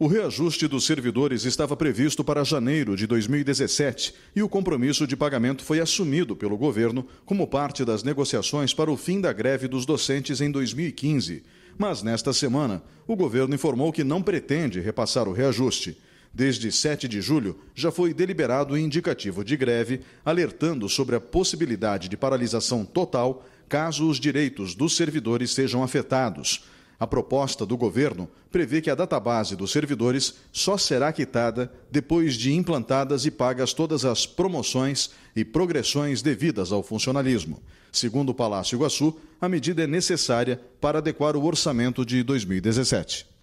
O reajuste dos servidores estava previsto para janeiro de 2017 e o compromisso de pagamento foi assumido pelo governo como parte das negociações para o fim da greve dos docentes em 2015. Mas nesta semana, o governo informou que não pretende repassar o reajuste. Desde 7 de julho, já foi deliberado o indicativo de greve, alertando sobre a possibilidade de paralisação total caso os direitos dos servidores sejam afetados. A proposta do governo prevê que a database dos servidores só será quitada depois de implantadas e pagas todas as promoções e progressões devidas ao funcionalismo. Segundo o Palácio Iguaçu, a medida é necessária para adequar o orçamento de 2017.